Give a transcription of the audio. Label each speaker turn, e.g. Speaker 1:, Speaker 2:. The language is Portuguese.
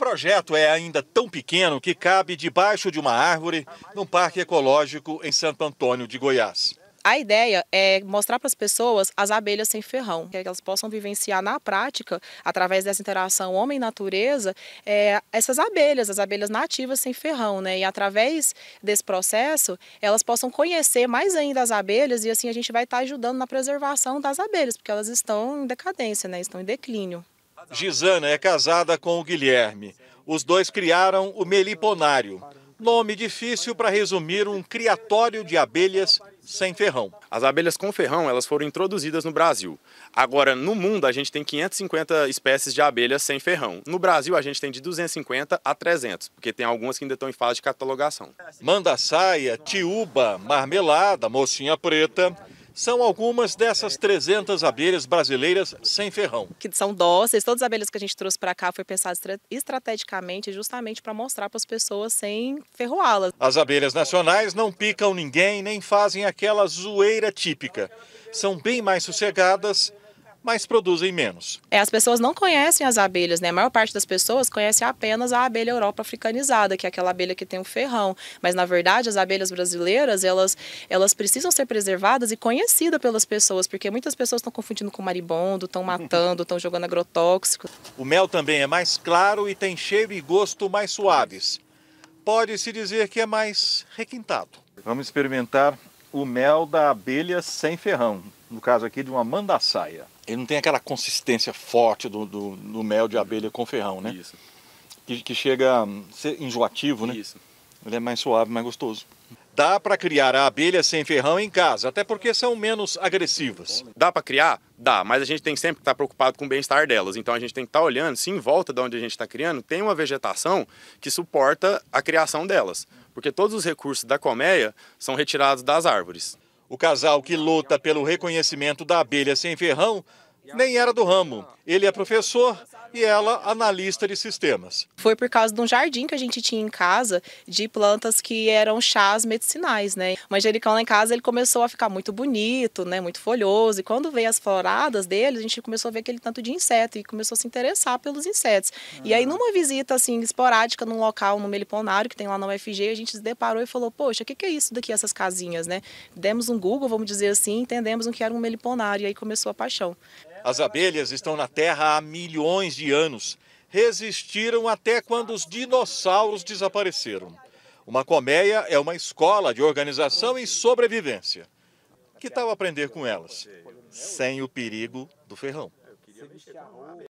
Speaker 1: O projeto é ainda tão pequeno que cabe debaixo de uma árvore num parque ecológico em Santo Antônio de Goiás.
Speaker 2: A ideia é mostrar para as pessoas as abelhas sem ferrão, que elas possam vivenciar na prática, através dessa interação homem-natureza, é, essas abelhas, as abelhas nativas sem ferrão, né? E através desse processo, elas possam conhecer mais ainda as abelhas e assim a gente vai estar ajudando na preservação das abelhas, porque elas estão em decadência, né? Estão em declínio.
Speaker 1: Gisana é casada com o Guilherme. Os dois criaram o meliponário, nome difícil para resumir um
Speaker 3: criatório de abelhas sem ferrão. As abelhas com ferrão, elas foram introduzidas no Brasil. Agora, no mundo, a gente tem 550 espécies de abelhas sem ferrão. No Brasil, a gente tem de 250 a 300, porque tem algumas que ainda estão em fase de catalogação. Manda-saia, tiúba, marmelada, mocinha preta são algumas dessas 300 abelhas
Speaker 1: brasileiras sem ferrão.
Speaker 2: Que são dóceis, todas as abelhas que a gente trouxe para cá foi pensadas estrategicamente justamente para mostrar para as pessoas sem ferroá-las.
Speaker 1: As abelhas nacionais não picam ninguém nem fazem aquela zoeira típica. São bem mais sossegadas mas produzem menos.
Speaker 2: É, as pessoas não conhecem as abelhas, né? A maior parte das pessoas conhece apenas a abelha Europa africanizada, que é aquela abelha que tem o um ferrão. Mas, na verdade, as abelhas brasileiras, elas, elas precisam ser preservadas e conhecidas pelas pessoas, porque muitas pessoas estão confundindo com maribondo, estão matando, estão jogando agrotóxico.
Speaker 1: O mel também é mais claro e tem cheiro e gosto mais suaves. Pode-se dizer que é mais requintado. Vamos experimentar o mel da abelha sem ferrão no caso aqui, de uma mandaçaia. Ele não tem aquela consistência forte do, do, do mel de abelha com ferrão, né? Isso. Que, que chega a ser enjoativo, né? Isso. Ele é mais suave, mais gostoso. Dá para
Speaker 3: criar a abelha sem ferrão em casa, até porque são menos agressivas. Dá para criar? Dá, mas a gente tem sempre que estar tá preocupado com o bem-estar delas. Então a gente tem que estar tá olhando se em volta de onde a gente está criando tem uma vegetação que suporta a criação delas. Porque todos os recursos da colmeia são retirados das árvores. O casal que luta pelo reconhecimento da abelha sem ferrão
Speaker 1: nem era do ramo ele é professor e ela analista de sistemas.
Speaker 2: Foi por causa de um jardim que a gente tinha em casa de plantas que eram chás medicinais, né? O manjericão lá em casa ele começou a ficar muito bonito, né? Muito folhoso. E quando veio as floradas dele, a gente começou a ver aquele tanto de inseto e começou a se interessar pelos insetos. Ah. E aí ah. numa visita assim esporádica num local no Meliponário que tem lá na UFG, a gente se deparou e falou: "Poxa, o que, que é isso daqui essas casinhas, né?" Demos um Google, vamos dizer assim, entendemos o que era um meliponário e aí começou a paixão.
Speaker 1: As abelhas estão na Terra há milhões de anos. Resistiram até quando os dinossauros desapareceram. Uma colmeia é uma escola de organização e sobrevivência. Que tal aprender com elas? Sem o perigo do ferrão.